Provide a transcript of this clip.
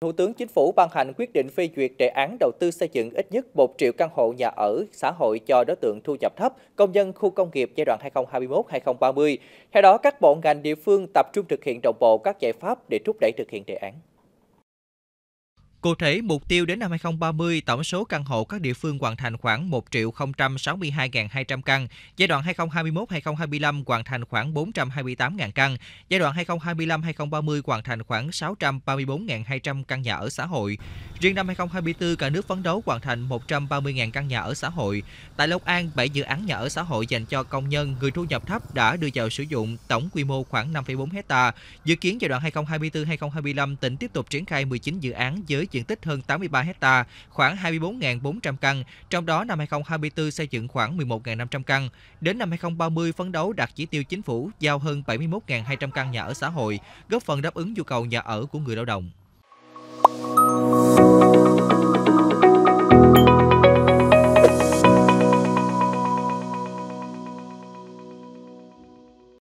Thủ tướng Chính phủ ban hành quyết định phê duyệt đề án đầu tư xây dựng ít nhất 1 triệu căn hộ nhà ở xã hội cho đối tượng thu nhập thấp, công nhân khu công nghiệp giai đoạn 2021-2030. Theo đó, các bộ ngành địa phương tập trung thực hiện đồng bộ các giải pháp để thúc đẩy thực hiện đề án. Cụ thể, mục tiêu đến năm 2030, tổng số căn hộ các địa phương hoàn thành khoảng 1 062.200 căn, giai đoạn 2021-2025 hoàn thành khoảng 428.000 căn, giai đoạn 2025-2030 hoàn thành khoảng 634.200 căn nhà ở xã hội. Riêng năm 2024, cả nước phấn đấu hoàn thành 130.000 căn nhà ở xã hội. Tại Long An, 7 dự án nhà ở xã hội dành cho công nhân, người thu nhập thấp đã đưa vào sử dụng tổng quy mô khoảng 5,4 hecta. Dự kiến giai đoạn 2024-2025, tỉnh tiếp tục triển khai 19 dự án với diện tích hơn 83 ha, khoảng 24.400 căn, trong đó năm 2024 xây dựng khoảng 11.500 căn. Đến năm 2030 phấn đấu đạt chỉ tiêu chính phủ giao hơn 71.200 căn nhà ở xã hội, góp phần đáp ứng nhu cầu nhà ở của người lao động.